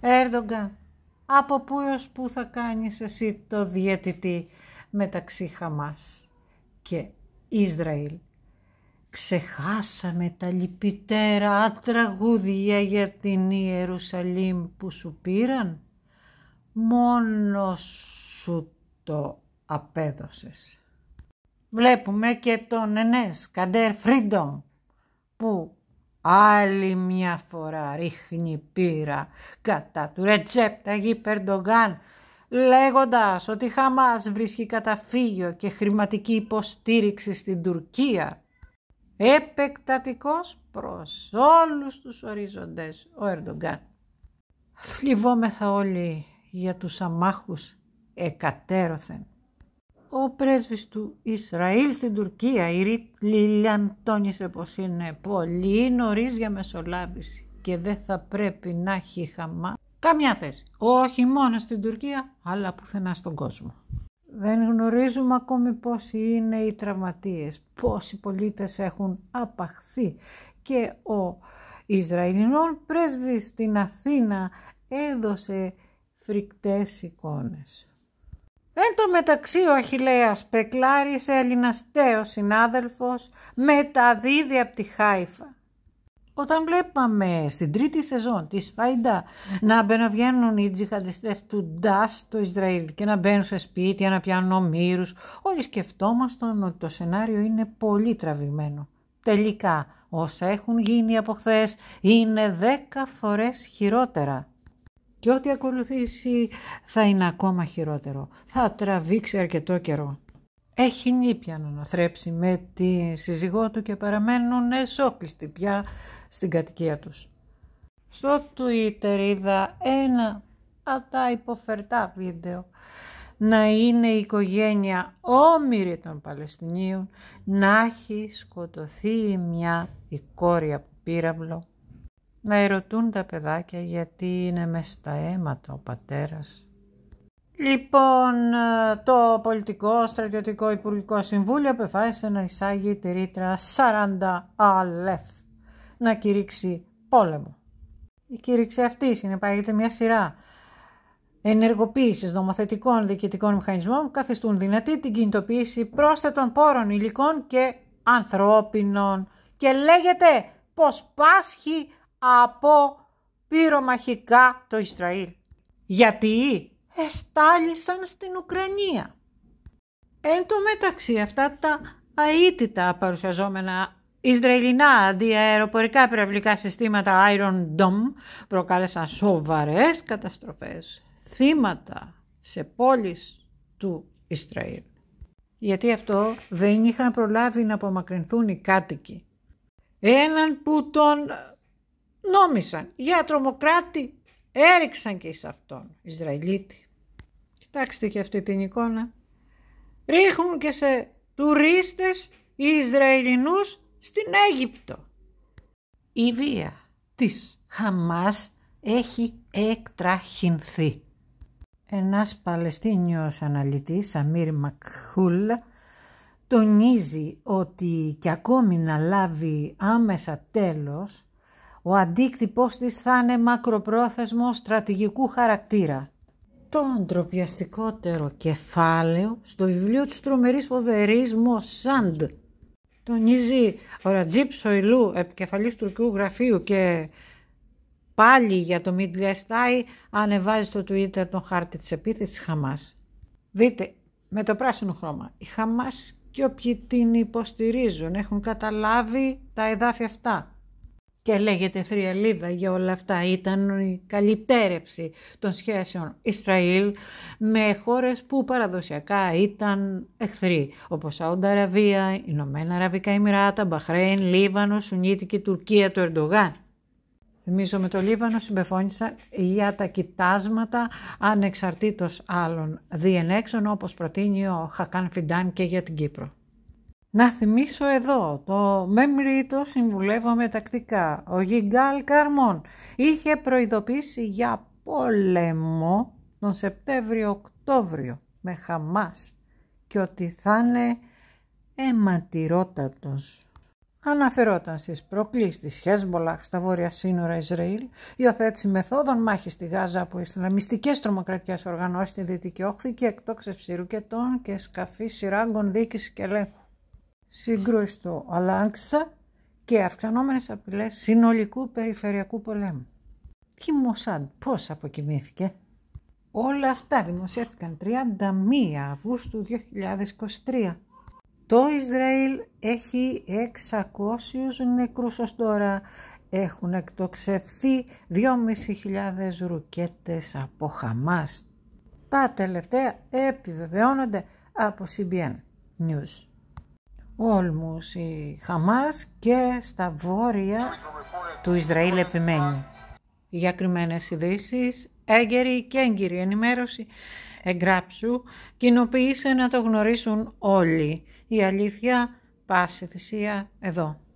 Έρντογκα, από πού ως πού θα κάνεις εσύ το διαιτητή μεταξύ Χαμάς και Ισραήλ. Ξεχάσαμε τα λυπητέρα τραγούδια για την Ιερουσαλήμ που σου πήραν. Μόνο σου το απέδωσες. Βλέπουμε και τον Ενές Καντέρ Φρίντομ που Άλλη μια φορά ρίχνει πύρα κατά του ρετσέπτα γη Περντογκάν λέγοντας ότι Χαμάς βρίσκει καταφύγιο και χρηματική υποστήριξη στην Τουρκία. Επεκτατικός προς όλους τους ορίζοντες ο Ερντογκάν. Θλιβόμεθα όλοι για τους αμάχους εκατέρωθεν ο πρέσβης του Ισραήλ στην Τουρκία, η Λίλιαν, τόνισε πως είναι πολύ νωρίς για μεσολάβηση και δεν θα πρέπει να έχει χαμά καμιά θέση. Όχι μόνο στην Τουρκία, αλλά πουθενά στον κόσμο. Δεν γνωρίζουμε ακόμη πόσοι είναι οι τραυματίες, πόσοι πολίτες έχουν απαχθεί και ο Ισραηλινών πρέσβης στην Αθήνα έδωσε φρικτές εικόνες. Εν τω μεταξύ ο Αχιλέας Πεκλάρης, Έλληνας τέος συνάδελφος, μεταδίδει από τη Χάιφα. Όταν βλέπαμε στην τρίτη σεζόν της Φαϊντά να μπαίνουν οι τζιχαντιστές του Ντάς στο Ισραήλ και να μπαίνουν σε σπίτια, να πιάνουν ομήρους, όλοι σκεφτόμασταν ότι το σενάριο είναι πολύ τραβημένο. Τελικά, όσα έχουν γίνει από χθες είναι δέκα φορές χειρότερα. Και ό,τι ακολουθήσει θα είναι ακόμα χειρότερο. Θα τραβήξει αρκετό καιρό. Έχει νύπια να αναθρέψει με τη σύζυγό του και παραμένουν εσόκλειστοι πια στην κατοικία τους. Στο Twitter είδα ένα από τα υποφερτά βίντεο να είναι η οικογένεια όμοιρη των Παλαιστινίων να έχει σκοτωθεί μια η κόρη από πύραυλο να ερωτούν τα παιδάκια γιατί είναι μες στα αίματα ο πατέρας. Λοιπόν, ε, το πολιτικό στρατιωτικό υπουργικό συμβούλιο απεφάσισε να εισάγει τη ρήτρα 40 αλεφ, να κηρύξει πόλεμο. Η κήρυξη αυτή συνεπάγεται μια σειρά ενεργοποίησης νομοθετικών διοικητικών μηχανισμών που καθιστούν δυνατή την κινητοποίηση πρόσθετων πόρων υλικών και ανθρώπινων και λέγεται πως πάσχει από πυρομαχικά το Ισραήλ. Γιατί εστάλησαν στην Ουκρανία. Εν τω μεταξύ αυτά τα αίτητα παρουσιαζόμενα Ισραηλινά αντιαεροπορικά πυραυλικά συστήματα Iron Dome προκάλεσαν σοβαρές καταστροφές, θύματα σε πόλεις του Ισραήλ. Γιατί αυτό δεν είχαν προλάβει να απομακρυνθούν οι κάτοικοι. Έναν που τον νόμισαν για τρομοκράτη έριξαν και εις αυτόν Ισραηλίτη. Κοιτάξτε και αυτή την εικόνα. Ρίχνουν και σε τουρίστες Ισραηλινούς στην Αίγυπτο. Η βία της Χαμάς έχει εκτραχυνθεί. Ένας Παλαιστίνιος αναλυτής, Αμίρ Μακχούλ, τονίζει ότι και ακόμη να λάβει άμεσα τέλος ο αντίκτυπος της θα είναι μακροπρόθεσμο στρατηγικού χαρακτήρα. Το ντροπιαστικότερο κεφάλαιο στο βιβλίο της τρομερής φοβερής Μοσάντ. Τονίζει ο Ρατζίπ Σοηλού, επικεφαλής τουρκικού γραφείου και πάλι για το Μιτλιαστάι ανεβάζει στο Twitter τον χάρτη της επίθεσης Χαμάς. Δείτε, με το πράσινο χρώμα, η Χαμάς και όποιοι την υποστηρίζουν έχουν καταλάβει τα εδάφια αυτά και λέγεται θριαλίδα για όλα αυτά ήταν η καλυτέρευση των σχέσεων Ισραήλ με χώρες που παραδοσιακά ήταν εχθροί όπως Σαούντα Αραβία, Ηνωμένα Αραβικά Εμμυράτα, Μπαχρέιν, Λίβανος, και Τουρκία του Ερντογάν. Θυμίζω με το Λίβανο συμπεφώνησα για τα κοιτάσματα ανεξαρτήτως άλλων διενέξεων όπως προτείνει ο Χακάν Φιντάν και για την Κύπρο. Να θυμίσω εδώ, το Μεμρίτο συμβουλεύομαι τακτικά. Ο Γιγκάλ Καρμόν είχε προειδοποιήσει για πόλεμο τον Σεπτέμβριο-Οκτώβριο με Χαμάς και ότι θα είναι αιματηρότατος. Αναφερόταν στις προκλήσεις της Χέσμπολαχ στα βόρεια σύνορα Ισραήλ, υιοθέτηση μεθόδων μάχης στη Γάζα από Ισλαμιστικές τρομοκρατικές οργανώσεις στη Δυτική Όχθη και εκτόξευση ρουκετών και σκαφή σειράγκων δίκης και ελέγχου σύγκρουστο αλλάξα και αυξανόμενες απειλές συνολικού περιφερειακού πολέμου. Και η Μοσάντ πώς αποκοιμήθηκε. Όλα αυτά δημοσιεύτηκαν 31 Αυγούστου 2023. Το Ισραήλ έχει 600 νεκρούς ως τώρα. Έχουν εκτοξευθεί 2.500 ρουκέτες από Χαμάς. Τα τελευταία επιβεβαιώνονται από CBN News όλμους η Χαμάς και στα βόρεια του Ισραήλ επιμένει. Για κρυμμένες ειδήσεις, έγκαιρη και έγκυρη ενημέρωση, εγγράψου, κοινοποιήσε να το γνωρίσουν όλοι. Η αλήθεια πάση θυσία εδώ.